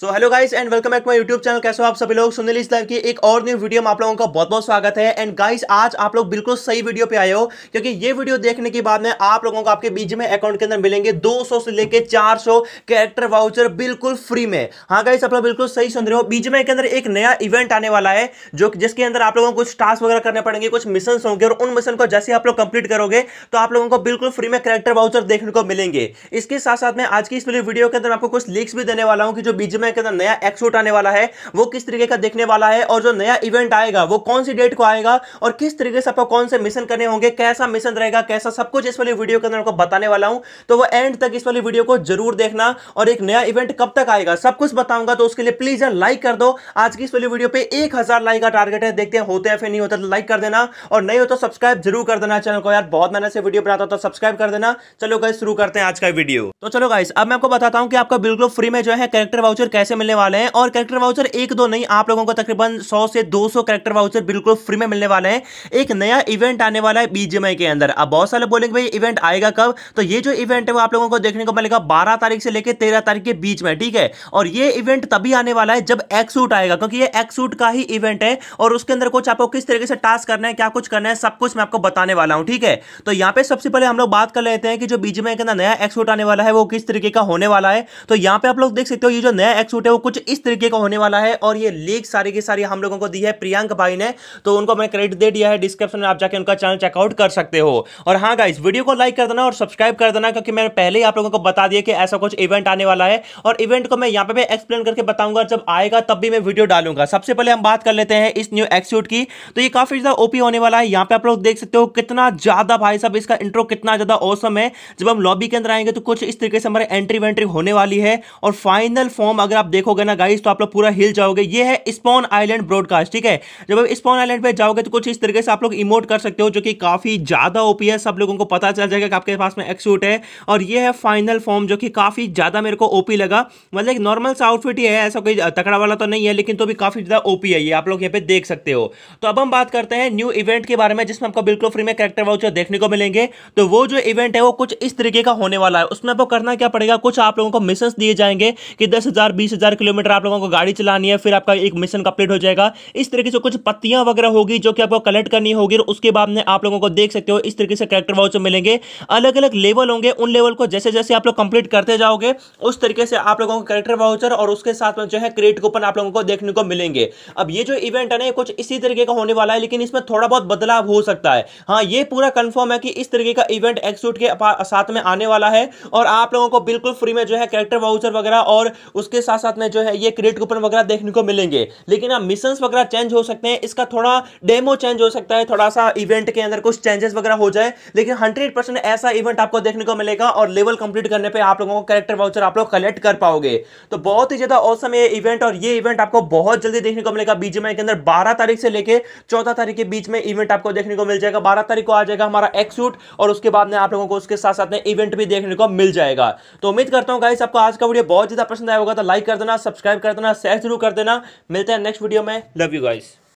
so hello guys and welcome back my YouTube channel कैसे हो आप सभी लोग सुनील इस लाइव की एक और न्यू वीडियो में आप लोगों का बहुत बहुत स्वागत है एंड गाइस आज आप लोग बिल्कुल सही वीडियो पे आए हो क्योंकि ये वीडियो देखने के बाद में आप लोगों को आपके बीच में अकाउंट के अंदर मिलेंगे 200 से लेके 400 कैरेक्टर वाउचर बिल्कुल फ्री में हाँ गाइस आप लोग बिल्कुल सही सुन रहे हो बीच में के अंदर एक नया इवेंट आने वाला है जो जिसके अंदर आप लोगों को कुछ टास्क वगैरह करने पड़ेंगे कुछ मिशन होंगे और उन मिशन को जैसे आप लोग कंप्लीट करोगे तो आप लोगों को बिल्कुल फ्री में कैरेक्टर वाउचर देखने को मिलेंगे इसके साथ साथ में आज की इस वीडियो के अंदर आपको कुछ लिंक्स भी देने वाला हूँ कि जो बीच समय के अंदर नया एक्सूट आने वाला है वो किस तरीके का देखने वाला है और जो नया इवेंट आएगा वो कौन सी डेट को आएगा और किस तरीके से आपको कौन से मिशन करने होंगे कैसा मिशन रहेगा कैसा सब कुछ इस वाली वीडियो के अंदर आपको बताने वाला हूं तो वो एंड तक इस वाली वीडियो को जरूर देखना और एक नया इवेंट कब तक आएगा सब कुछ बताऊंगा तो उसके लिए प्लीज यार लाइक कर दो आज की इस वाली वीडियो पे एक लाइक का टारगेट है देखते हैं होते हैं फिर नहीं होता तो लाइक कर देना और नहीं हो तो सब्सक्राइब जरूर कर देना चैनल को यार बहुत मेहनत से वीडियो बनाता हूं तो सब्सक्राइब कर देना चलो गाइस शुरू करते हैं आज का वीडियो तो चलो गाइस अब मैं आपको बताता हूं कि आपका बिल्कुल फ्री में जो है कैरेक्टर वाउचर कैसे मिलने वाले हैं और करेक्टर वाउचर एक दो नहीं आप लोगों को तकरीबन सौ से दो सौ करेक्टर वाउचर बिल्कुल फ्री में मिलने वाले हैं एक नया इवेंट आने वाला है बीजेमआई के अंदर अब बहुत सारे बोलेंगे भाई इवेंट आएगा कब तो ये जो इवेंट है वो आप लोगों को देखने को मिलेगा बारह तारीख से लेकर तेरह तारीख के बीच में ठीक है और ये इवेंट तभी आने वाला है जब एक्सूट आएगा क्योंकि ये एक्सूट का ही इवेंट है और उसके अंदर कुछ आपको किस तरीके से टास्क करना है क्या कुछ करना है सब कुछ मैं आपको बताने वाला हूँ ठीक है तो यहाँ पे सबसे पहले हम लोग बात कर लेते हैं कि जो बीजेमआई के अंदर नया एक्सूट आने वाला है वो किस तरीके का होने वाला है तो यहाँ पे आप लोग देख सकते हो ये जो नया ट्रैक सूट है वो कुछ इस तरीके का होने वाला है और ये लीक सारी की सारी हम लोगों को दी है प्रियंक भाई ने तो उनको मैंने क्रेडिट दे दिया है डिस्क्रिप्शन में आप जाके उनका चैनल चेकआउट कर सकते हो और हाँ गाइस वीडियो को लाइक कर देना और सब्सक्राइब कर देना क्योंकि मैंने पहले ही आप लोगों को बता दिया कि ऐसा कुछ इवेंट आने वाला है और इवेंट को मैं यहाँ पे एक्सप्लेन करके बताऊंगा जब आएगा तब भी मैं वीडियो डालूंगा सबसे पहले हम बात कर लेते हैं इस न्यू एक्सूट की तो ये काफी ज्यादा ओपी होने वाला है यहाँ पे आप लोग देख सकते हो कितना ज्यादा भाई साहब इसका इंट्रो कितना ज्यादा औसम है जब हम लॉबी के अंदर आएंगे तो कुछ इस तरीके से हमारे एंट्री वेंट्री होने वाली है और फाइनल फॉर्म अगर आप देखोगे ना गाइस तो आप लोग पूरा हिल जाओगे ये है स्पॉन आइलैंड ब्रॉडकास्ट ठीक है जब आप स्पॉन आइलैंड पे जाओगे तो कुछ इस तरीके से आप लोग इमोट कर सकते हो जो कि काफी ज्यादा ओपी है सब लोगों को पता चल जाएगा कि आपके पास में एक्सूट है और ये है फाइनल फॉर्म जो कि काफी ज्यादा मेरे को ओपी लगा मतलब एक नॉर्मल सा आउटफिट ही है ऐसा कोई तकड़ा वाला तो नहीं है लेकिन तो भी काफी ज्यादा ओपी है ये आप लोग यहाँ पे देख सकते हो तो अब हम बात करते हैं न्यू इवेंट के बारे में जिसमें आपको बिल्कुल फ्री में करेक्टर वाउचर देखने को मिलेंगे तो वो जो इवेंट है वो कुछ इस तरीके का होने वाला है उसमें आपको करना क्या पड़ेगा कुछ आप लोगों को मिशन दिए जाएंगे कि दस तीस हजार किलोमीटर आप लोगों को गाड़ी चलानी है फिर आपका एक मिशन कंप्लीट हो जाएगा इस तरीके से कुछ पत्तियां वगैरह होगी जो कि आपको कलेक्ट करनी होगी और उसके बाद में आप लोगों को देख सकते हो इस तरीके से करेक्टर वाउच मिलेंगे अलग अलग लेवल होंगे उन लेवल को जैसे जैसे आप लोग कंप्लीट करते जाओगे उस तरीके से आप लोगों को करेक्टर वाउचर और उसके साथ में जो है क्रेडिट कूपन आप लोगों को देखने को मिलेंगे अब ये जो इवेंट है ना कुछ इसी तरीके का होने वाला है लेकिन इसमें थोड़ा बहुत बदलाव हो सकता है हाँ ये पूरा कंफर्म है कि इस तरीके का इवेंट एक्सूट के साथ में आने वाला है और आप लोगों को बिल्कुल फ्री में जो है करेक्टर वाउचर वगैरह और उसके साथ साथ में जो है ये क्रेडिट कूपन वगैरह देखने को मिलेंगे लेकिन आप हाँ, मिशन वगैरह चेंज हो सकते हैं इसका थोड़ा डेमो चेंज हो सकता है थोड़ा सा इवेंट के अंदर कुछ चेंजेस वगैरह हो जाए लेकिन हंड्रेड ऐसा इवेंट आपको देखने को मिलेगा और लेवल कंप्लीट करने पर आप लोगों को करेक्टर वाउचर आप लोग कलेक्ट कर पाओगे तो बहुत ही ज्यादा औसम ये इवेंट और ये इवेंट आपको बहुत जल्दी देखने को मिलेगा बीजेमआई के अंदर बारह तारीख से लेकर चौदह तारीख के बीच में इवेंट आपको देखने को मिल जाएगा बारह तारीख को आ जाएगा हमारा एक्सूट और उसके बाद में आप लोगों को उसके साथ साथ में इवेंट भी देखने को मिल जाएगा तो उम्मीद करता हूं गाइस आपको आज का वीडियो बहुत ज्यादा पसंद आया होगा तो लाइक लाइक कर देना सब्सक्राइब कर देना शेयर जरूर कर देना मिलते हैं नेक्स्ट वीडियो में लव यू गाइस